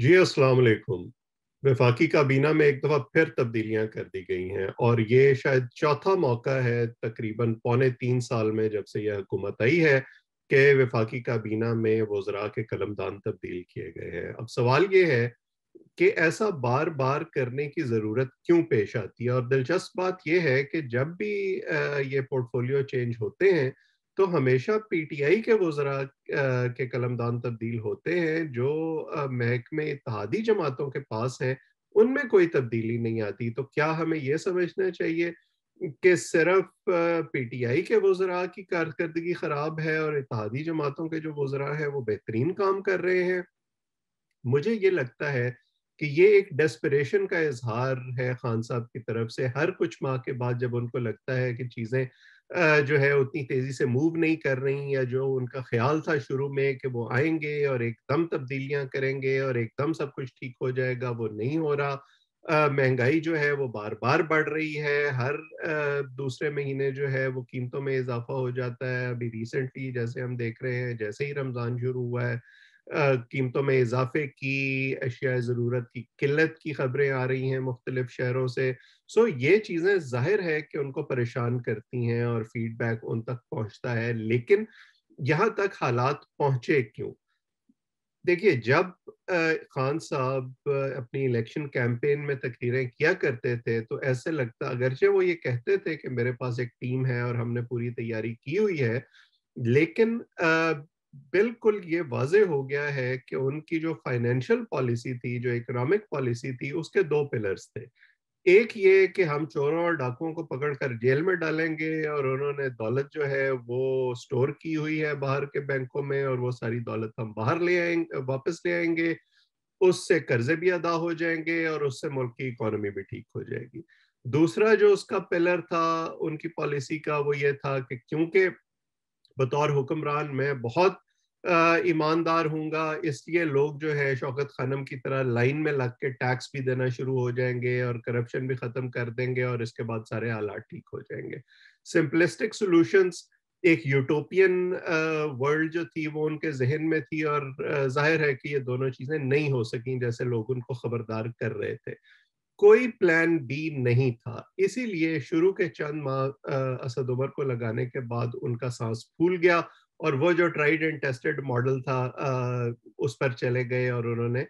जी असलकुम वफाकी काबीना में एक दफ़ा फिर तब्दीलियां कर दी गई हैं और ये शायद चौथा मौका है तकरीबन पौने तीन साल में जब से यह हुकूमत आई है कि वफाकी काबीना में वजरा के कलमदान तब्दील किए गए हैं अब सवाल ये है कि ऐसा बार बार करने की ज़रूरत क्यों पेश आती है और दिलचस्प बात यह है कि जब भी ये पोर्टफोलियो चेंज होते हैं तो हमेशा पीटीआई के वजरा के कलमदान तब्दील होते हैं जो महकमे इतिहादी जमातों के पास हैं उनमें कोई तब्दीली नहीं आती तो क्या हमें यह समझना चाहिए कि सिर्फ पीटीआई के वजरा की कारकर्दगी खराब है और इतिहादी जमातों के जो वजरा है वो बेहतरीन काम कर रहे हैं मुझे ये लगता है कि ये एक डेस्परेशन का इजहार है खान साहब की तरफ से हर कुछ माह के बाद जब उनको लगता है कि चीज़ें जो है उतनी तेजी से मूव नहीं कर रही या जो उनका ख्याल था शुरू में कि वो आएंगे और एकदम तब्दीलियां करेंगे और एकदम सब कुछ ठीक हो जाएगा वो नहीं हो रहा महंगाई जो है वो बार बार बढ़ रही है हर दूसरे महीने जो है वो कीमतों में इजाफा हो जाता है अभी रिसेंटली जैसे हम देख रहे हैं जैसे ही रमज़ान शुरू हुआ है कीमतों में इजाफे की अशिया ज़रूरत की किल्लत की खबरें आ रही हैं मुख्तलिफ शहरों से सो ये चीज़ें जाहिर है कि उनको परेशान करती हैं और फीडबैक उन तक पहुंचता है लेकिन यहाँ तक हालात पहुंचे क्यों देखिए जब खान साहब अपनी इलेक्शन कैंपेन में तकरीरें किया करते थे तो ऐसे लगता अगरचे वो ये कहते थे कि मेरे पास एक टीम है और हमने पूरी तैयारी की हुई है लेकिन बिल्कुल ये वाजे हो गया है कि उनकी जो फाइनेंशियल पॉलिसी थी जो इकोनॉमिक पॉलिसी थी उसके दो पिलर्स थे एक ये कि हम चोरों और डाकुओं को पकड़कर जेल में डालेंगे और उन्होंने दौलत जो है वो स्टोर की हुई है बाहर के बैंकों में और वो सारी दौलत हम बाहर ले आएंगे वापस ले आएंगे उससे कर्जे भी अदा हो जाएंगे और उससे मुल्क की इकोनॉमी भी ठीक हो जाएगी दूसरा जो उसका पिलर था उनकी पॉलिसी का वो ये था कि क्योंकि बतौर हुक्मरान मैं बहुत ईमानदार होऊंगा इसलिए लोग जो है शौकत खानम की तरह लाइन में लग के टैक्स भी देना शुरू हो जाएंगे और करप्शन भी खत्म कर देंगे और इसके बाद सारे हालात ठीक हो जाएंगे सिंपलिस्टिक सॉल्यूशंस एक यूटोपियन वर्ल्ड जो थी वो उनके जहन में थी और जाहिर है कि ये दोनों चीजें नहीं हो सकी जैसे लोग उनको खबरदार कर रहे थे कोई प्लान बी नहीं था इसीलिए शुरू के चंद माह असद उमर को लगाने के बाद उनका सांस फूल गया और वो जो ट्राइड एंड टेस्टेड मॉडल था आ, उस पर चले गए और उन्होंने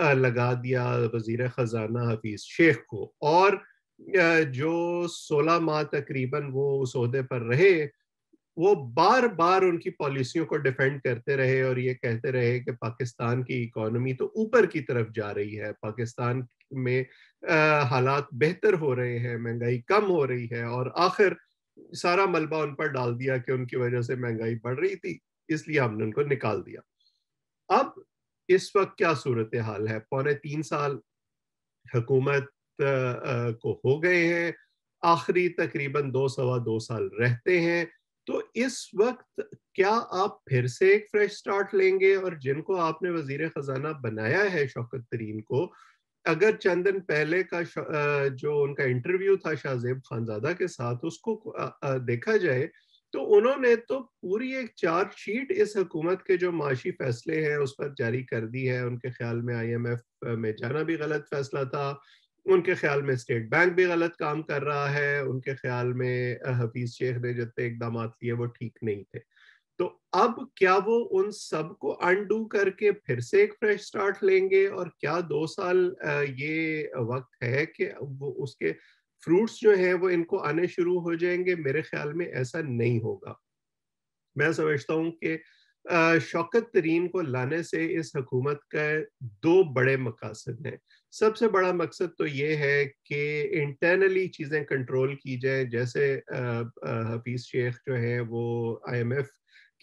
आ, लगा दिया वजीर खजाना हफीज शेख को और आ, जो 16 माह तकरीबन वो उस उसदे पर रहे वो बार बार उनकी पॉलिसियों को डिफेंड करते रहे और ये कहते रहे कि पाकिस्तान की इकोनॉमी तो ऊपर की तरफ जा रही है पाकिस्तान में हालात बेहतर हो रहे हैं महंगाई कम हो रही है और आखिर सारा मलबा उन पर डाल दिया कि उनकी वजह से महंगाई बढ़ रही थी इसलिए हमने उनको निकाल दिया अब इस वक्त क्या सूरत हाल है पौने तीन साल हुकूमत को हो गए हैं आखिरी तकरीबन दो सवा दो साल रहते हैं तो इस वक्त क्या आप फिर से एक फ्रेश स्टार्ट लेंगे और जिनको आपने वजीर खजाना बनाया है शौकत तरीन को अगर चंद दिन पहले का जो उनका इंटरव्यू था शाहजेब खानजादा के साथ उसको देखा जाए तो उन्होंने तो पूरी एक चार्जशीट इस हकूमत के जो माशी फैसले हैं उस पर जारी कर दी है उनके ख्याल में आईएमएफ में जाना भी गलत फैसला था उनके ख्याल में स्टेट बैंक भी गलत काम कर रहा है उनके ख्याल में हफीज शेख ने जितने इकदाम लिए वो ठीक नहीं थे तो अब क्या वो उन सब को अनडू करके फिर से एक फ्रेश स्टार्ट लेंगे और क्या दो साल ये वक्त है कि वो उसके फ्रूट्स जो है वो इनको आने शुरू हो जाएंगे मेरे ख्याल में ऐसा नहीं होगा मैं समझता हूं कि शौकत तरीन को लाने से इस हकूमत का दो बड़े मकासद हैं सबसे बड़ा मकसद तो ये है कि इंटरनली चीज़ें कंट्रोल की जाएं जैसे हफीज़ शेख जो है वो आईएमएफ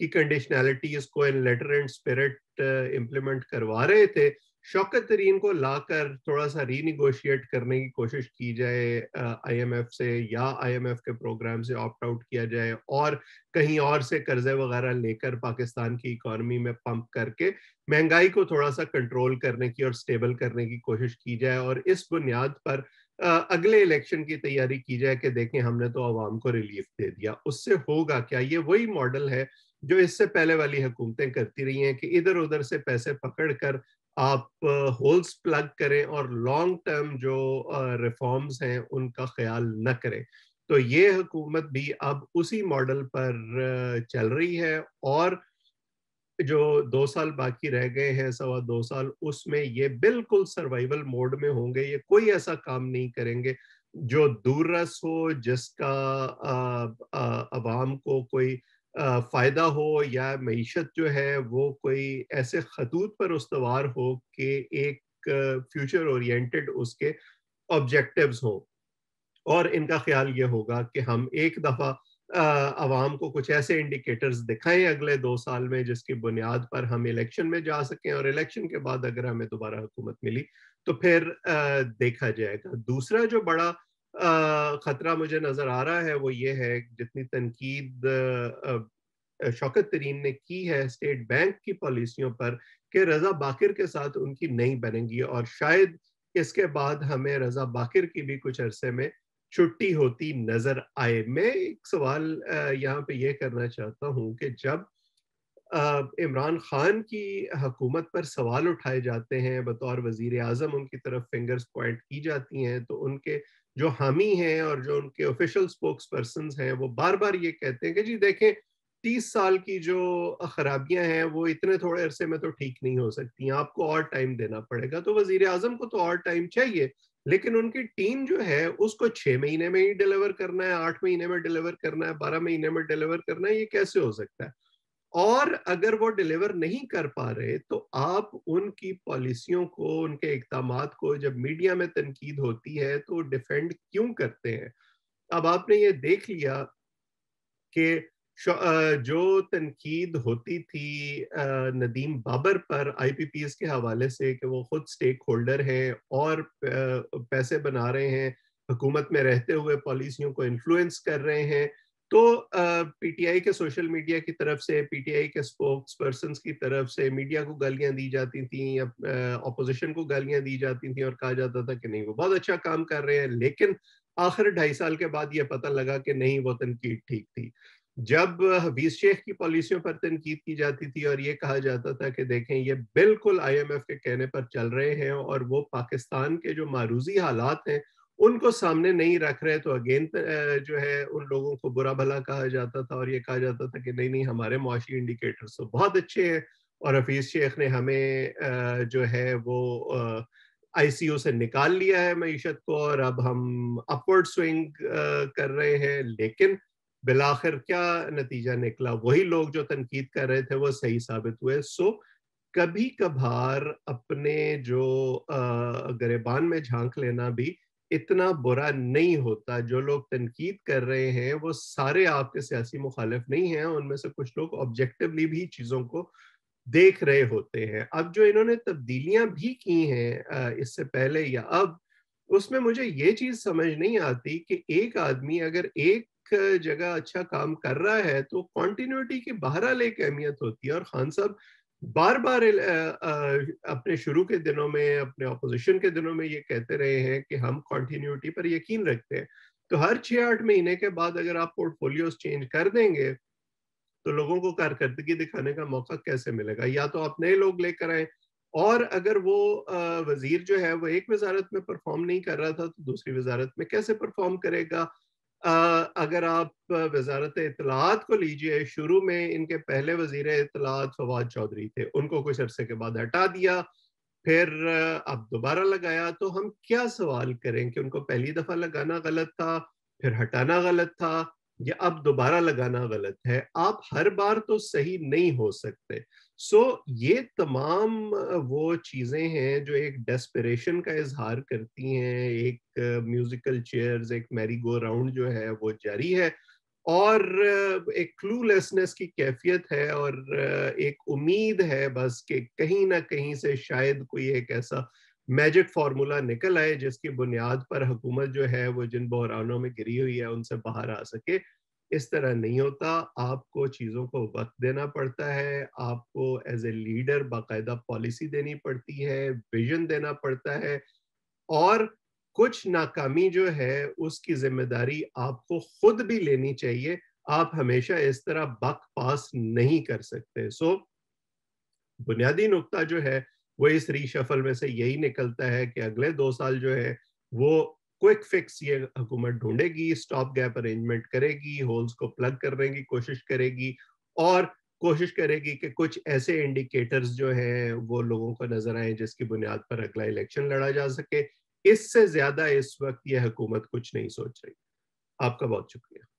की कंडीशनैलिटीज को in letter and spirit implement करवा रहे थे शौकत तरीन को लाकर थोड़ा सा रीनिगोशिएट करने की कोशिश की जाए आईएमएफ uh, से या आईएमएफ के प्रोग्राम से ऑप्ट आउट किया जाए और कहीं और से कर्जे वगैरह लेकर पाकिस्तान की इकोनॉमी में पंप करके महंगाई को थोड़ा सा कंट्रोल करने की और स्टेबल करने की कोशिश की जाए और इस बुनियाद पर uh, अगले इलेक्शन की तैयारी की जाए कि देखें हमने तो आवाम को रिलीफ दे दिया उससे होगा क्या ये वही मॉडल है जो इससे पहले वाली हुकूमतें करती रही हैं कि इधर उधर से पैसे पकड़ कर आप होल्स प्लग करें और लॉन्ग टर्म जो रिफॉर्म्स हैं उनका ख्याल न करें तो ये हुकूमत भी अब उसी मॉडल पर चल रही है और जो दो साल बाकी रह गए हैं सवा दो साल उसमें ये बिल्कुल सर्वाइवल मोड में होंगे ये कोई ऐसा काम नहीं करेंगे जो दूरस हो जिसका आवाम अवाम को कोई फ़ायदा हो या मीशत जो है वो कोई ऐसे खतूत पर उसवार हो कि एक फ्यूचर ओरिएंटेड उसके ऑब्जेक्टिव्स हों और इनका ख्याल ये होगा कि हम एक दफ़ा आवाम को कुछ ऐसे इंडिकेटर्स दिखाएं अगले दो साल में जिसकी बुनियाद पर हम इलेक्शन में जा सकें और इलेक्शन के बाद अगर हमें दोबारा हुकूमत मिली तो फिर आ, देखा जाएगा दूसरा जो बड़ा खतरा मुझे नज़र आ रहा है वो ये है जितनी तनकीद शौकत तरीन ने की है स्टेट बैंक की पॉलिसियों पर कि रजा बाकिर के साथ उनकी नहीं बनेगी और शायद इसके बाद हमें रजा बाकिर की भी कुछ अरसे में छुट्टी होती नजर आए मैं एक सवाल यहाँ पे यह करना चाहता हूँ कि जब इमरान खान की हकूमत पर सवाल उठाए जाते हैं बतौर वजीर आजम उनकी तरफ फिंगर्स पॉइंट की जाती हैं तो उनके जो हामी हैं और जो उनके ऑफिशियल स्पोक्स पर्सन हैं वो बार बार ये कहते हैं कि जी देखें तीस साल की जो खराबियां हैं वो इतने थोड़े अरसे में तो ठीक नहीं हो सकती आपको और टाइम देना पड़ेगा तो वजीर आजम को तो और टाइम चाहिए लेकिन उनकी टीम जो है उसको छह महीने में ही डिलीवर करना है आठ महीने में डिलीवर करना है बारह महीने में डिलीवर करना है ये कैसे हो सकता है और अगर वो डिलीवर नहीं कर पा रहे तो आप उनकी पॉलिसियों को उनके इकदाम को जब मीडिया में तनकीद होती है तो डिफेंड क्यों करते हैं अब आपने ये देख लिया कि जो तनकीद होती थी नदीम बाबर पर आईपीपीएस के हवाले से कि वो खुद स्टेक होल्डर हैं और पैसे बना रहे हैं हुकूमत में रहते हुए पॉलिसियों को इन्फ्लुएंस कर रहे हैं तो पीटीआई के सोशल मीडिया की तरफ से पीटीआई के स्पोक्स पर्सन की तरफ से मीडिया को गालियां दी जाती थी अपोजिशन को गालियां दी जाती थी और कहा जाता था कि नहीं वो बहुत अच्छा काम कर रहे हैं लेकिन आखिर ढाई साल के बाद ये पता लगा कि नहीं वो तनकीद ठीक थी जब हबीज शेख की पॉलिसियों पर तनकीद की जाती थी और ये कहा जाता था कि देखें ये बिल्कुल आईएमएफ के कहने पर चल रहे हैं और वो पाकिस्तान के जो मारूजी हालात हैं उनको सामने नहीं रख रहे तो अगेन जो है उन लोगों को बुरा भला कहा जाता था और ये कहा जाता था कि नहीं नहीं हमारे मुआशी इंडिकेटर्स तो बहुत अच्छे हैं और हफीज़ शेख ने हमें जो है वो आईसीयू से निकाल लिया है मीशत को और अब हम अपवर्ड स्विंग कर रहे हैं लेकिन बिलाखिर क्या नतीजा निकला वही लोग जो तनकीद कर रहे थे वो सही साबित हुए सो कभी कभार अपने जो गरेबान में झांक लेना भी इतना बुरा नहीं होता जो लोग तनकीद कर रहे हैं वो सारे आपके सियासी मुखालिफ नहीं हैं उनमें से कुछ लोग ऑब्जेक्टिवली भी चीज़ों को देख रहे होते हैं अब जो इन्होंने तब्दीलियां भी की हैं इससे पहले या अब उसमें मुझे ये चीज़ समझ नहीं आती कि एक आदमी अगर एक जगह अच्छा काम कर रहा है तो कॉन्टीन्यूटी की बहरहाल एक अहमियत होती है और खान साहब बार बार अपने शुरू के दिनों में अपने ऑपोजिशन के दिनों में ये कहते रहे हैं कि हम कॉन्टीन्यूटी पर यकीन रखते हैं तो हर छह आठ महीने के बाद अगर आप पोर्टफोलियोज चेंज कर देंगे तो लोगों को कारकर्दगी दिखाने का मौका कैसे मिलेगा या तो आप नए लोग लेकर आए और अगर वो वजीर जो है वो एक वजारत में परफॉर्म नहीं कर रहा था तो दूसरी वजारत में कैसे परफॉर्म करेगा अगर आप वजारत इतलात को लीजिए शुरू में इनके पहले वजीर इतलात फवाद चौधरी थे उनको कुछ अरसे के बाद हटा दिया फिर अब दोबारा लगाया तो हम क्या सवाल करें कि उनको पहली दफ़ा लगाना गलत था फिर हटाना गलत था ये अब दोबारा लगाना गलत है आप हर बार तो सही नहीं हो सकते सो so, ये तमाम वो चीज़ें हैं जो एक डेस्परेशन का इजहार करती हैं एक म्यूजिकल चेयर्स एक मैरी गो राउंड जो है वो जारी है और एक क्लूलेसनेस की कैफियत है और एक उम्मीद है बस कि कहीं ना कहीं से शायद कोई एक ऐसा मैजिक फार्मूला निकल आए जिसकी बुनियाद पर हुकूमत जो है वो जिन बहरानों में गिरी हुई है उनसे बाहर आ सके इस तरह नहीं होता आपको चीज़ों को वक्त देना पड़ता है आपको एज ए लीडर बाकायदा पॉलिसी देनी पड़ती है विजन देना पड़ता है और कुछ नाकामी जो है उसकी जिम्मेदारी आपको खुद भी लेनी चाहिए आप हमेशा इस तरह बक पास नहीं कर सकते सो so, बुनियादी नुकता जो है वो इस रीशफल में से यही निकलता है कि अगले दो साल जो है वो क्विक फिक्स ये हुकूमत ढूंढेगी स्टॉप गैप अरेंजमेंट करेगी होल्स को प्लग करने की कोशिश करेगी और कोशिश करेगी कि कुछ ऐसे इंडिकेटर्स जो हैं वो लोगों को नजर आए जिसकी बुनियाद पर अगला इलेक्शन लड़ा जा सके इससे ज्यादा इस वक्त ये हुकूमत कुछ नहीं सोच रही आपका बहुत शुक्रिया